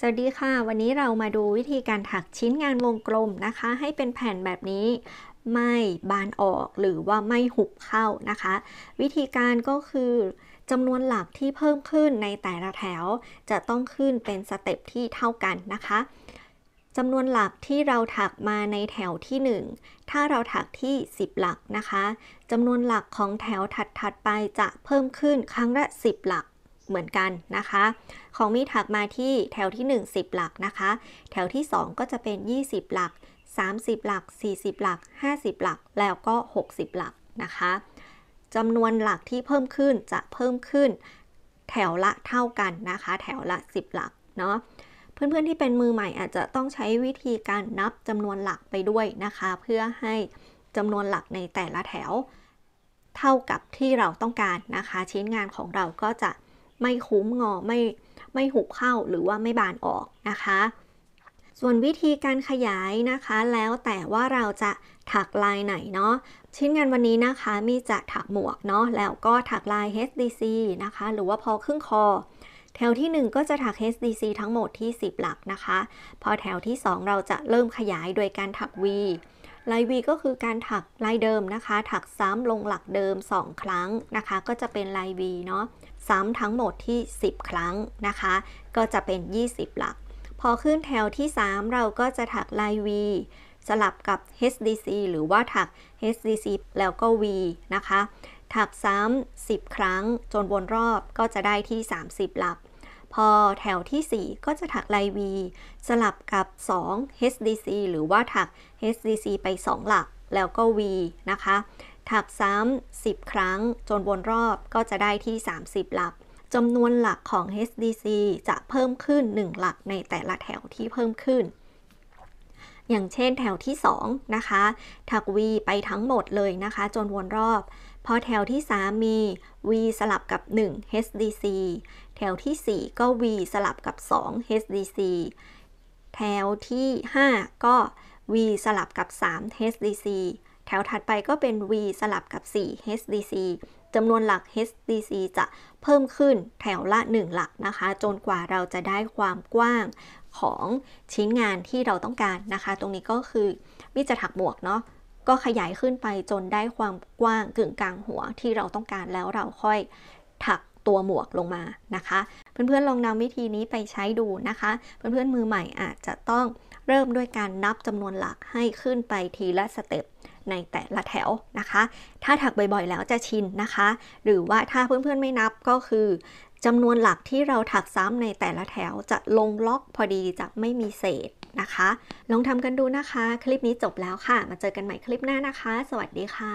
สวัสดีค่ะวันนี้เรามาดูวิธีการถักชิ้นงานวงกลมนะคะ ให้เป็นแผ่นแบบนี้ ไม่บานออกหรือว่าไม่หุบเข้านะคะ วิธีการก็คือจำนวนหลักที่เพิ่มขึ้นในแต่ละแถวจะต้องขึ้นเป็นสเต็ปที่เท่ากันนะคะจำนวนหลักที่เราถักมาในแถวที่ 1 ถ้าเราถักที่ 10 หลักนะคะจำนวนหลักของแถวถัดๆไปจะเพิ่มขึ้นครั้งละ10 หลักเหมือนกันนะคะ ของมีถักมาที่แถวที่1 0หลักนะคะ แถวที่ 2 ก็จะเป็น 20 หลัก 30 หลัก 40 หลัก50หลักแล้วก็ 60 หลักนะคะจำนวนหลักที่เพิ่มขึ้นจะเพิ่มขึ้นแถวละเท่ากันนะคะ แถวละ 10 หลักเนาะเพื่อนๆที่เป็นมือใหม่อาจจะต้องใช้วิธีการนับจำนวนหลักไปด้วยนะคะ เพื่อให้จำนวนหลักในแต่ละแถว เท่ากับที่เราต้องการนะคะ ชิ้นงานของเราก็จะไม่คุ้มงอไม่ไม่หุบเข้าหรือว่าไม่บานออกนะคะ ส่วนวิธีการขยายนะคะ แล้วแต่ว่าเราจะถักลายไหนเนาะชิ้นงานวันนี้นะคะ มีจะถักหมวกเนาะแล้วก็ถักลาย HDC นะคะ หรือว่าพอครึ่งคอ แถวที่ 1 ก็จะถัก HDC ทั้งหมดที่ 10 หลักนะคะ พอแถวที่ 2 เราจะเริ่มขยายโดยการถัก V ลาย V ก็คือการถักลายเดิมนะคะ ถักซ้ำลงหลักเดิม 2 ครั้งนะคะ ก็จะเป็นลาย V เนาะ ซ้ำทั้งหมดที่ 10 ครั้งนะคะ ก็จะเป็น 20 หลัก พอขึ้นแถวที่ 3 เราก็จะถักลาย V สลับกับ HDC หรือว่าถัก HDC แล้วก็ V นะคะ ถักซ้ำ10 ครั้งจนวนรอบก็จะได้ที่ 30 หลักพอแถวที่ 4 ก็จะถักลาย V สลับกับ 2 HDC หรือว่าถัก HDC ไป 2 หลักแล้วก็ V นะคะ ถักซ้ำ10 ครั้งจนวนรอบก็จะได้ที่ 30 หลักจำนวนหลักของ HDC จะเพิ่มขึ้น 1 หลักในแต่ละแถวที่เพิ่มขึ้นอย่างเช่นแถวที่ 2 นะคะ ถัก V ไปทั้งหมดเลยนะคะ จนวนรอบ พอแถวที่ 3 มี V สลับกับ 1 HDC แถวที่ 4 ก็ V สลับกับ 2 HDC แถวที่ 5 ก็ V สลับกับ 3 HDC แถวถัดไปก็เป็น V สลับกับ 4 HDC จำนวนหลัก HDC จะเพิ่มขึ้นแถวละ1หลักนะคะ จนกว่าเราจะได้ความกว้างของชิ้นงานที่เราต้องการนะคะ ตรงนี้ก็คือมิจะถักหมวกเนาะก็ขยายขึ้นไปจนได้ความกว้างกึ่งกลางหัวที่เราต้องการแล้วเราค่อยถักตัวหมวกลงมานะคะเพื่อนๆลองนำวิธีนี้ไปใช้ดูนะคะ เพื่อนๆมือใหม่อาจจะต้องเริ่มด้วยการนับจำนวนหลักให้ขึ้นไปทีละสเต็ปในแต่ละแถวนะคะ ถ้าถักบ่อยๆ แล้วจะชินนะคะ หรือว่าถ้าเพื่อนๆไม่นับก็คือจำนวนหลักที่เราถักซ้ำในแต่ละแถวจะลงล็อกพอดีจะไม่มีเศษนะคะ ลองทำกันดูนะคะ คลิปนี้จบแล้วค่ะ มาเจอกันใหม่คลิปหน้านะคะ สวัสดีค่ะ